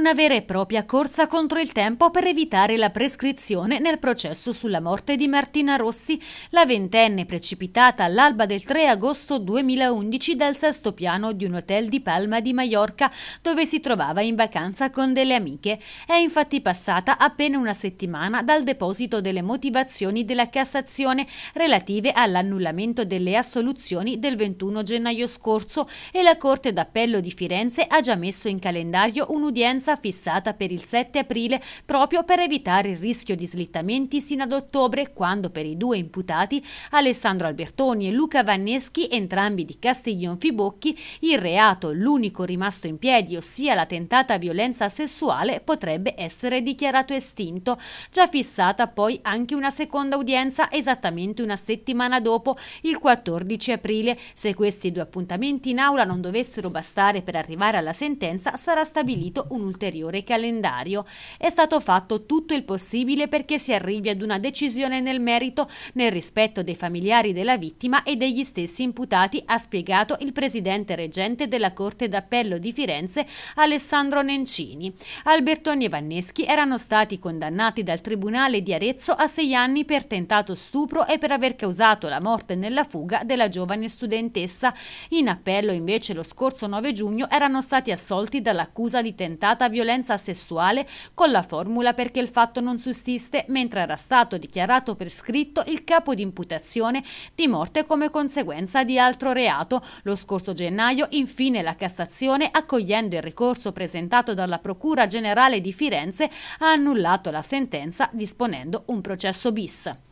una vera e propria corsa contro il tempo per evitare la prescrizione nel processo sulla morte di Martina Rossi, la ventenne precipitata all'alba del 3 agosto 2011 dal sesto piano di un hotel di Palma di Maiorca, dove si trovava in vacanza con delle amiche. È infatti passata appena una settimana dal deposito delle motivazioni della Cassazione relative all'annullamento delle assoluzioni del 21 gennaio scorso e la Corte d'Appello di Firenze ha già messo in calendario un'udienza scadenza fissata per il 7 aprile proprio per evitare il rischio di slittamenti sino ad ottobre quando per i due imputati, Alessandro Albertoni e Luca Vanneschi, entrambi di Castiglion Fibocchi, il reato, l'unico rimasto in piedi, ossia la tentata violenza sessuale, potrebbe essere dichiarato estinto. Già fissata poi anche una seconda udienza esattamente una settimana dopo, il 14 aprile. Se questi due appuntamenti in aula non dovessero bastare per arrivare alla sentenza, sarà stabilito un ulteriore calendario. È stato fatto tutto il possibile perché si arrivi ad una decisione nel merito nel rispetto dei familiari della vittima e degli stessi imputati, ha spiegato il presidente reggente della Corte d'Appello di Firenze, Alessandro Nencini. Albertoni e Vanneschi erano stati condannati dal Tribunale di Arezzo a sei anni per tentato stupro e per aver causato la morte nella fuga della giovane studentessa. In appello invece lo scorso 9 giugno erano stati assolti dall'accusa di tentato reiterata violenza sessuale con la formula perché il fatto non sussiste mentre era stato dichiarato per scritto il capo di imputazione di morte come conseguenza di altro reato. Lo scorso gennaio infine la Cassazione, accogliendo il ricorso presentato dalla Procura Generale di Firenze, ha annullato la sentenza disponendo un processo bis.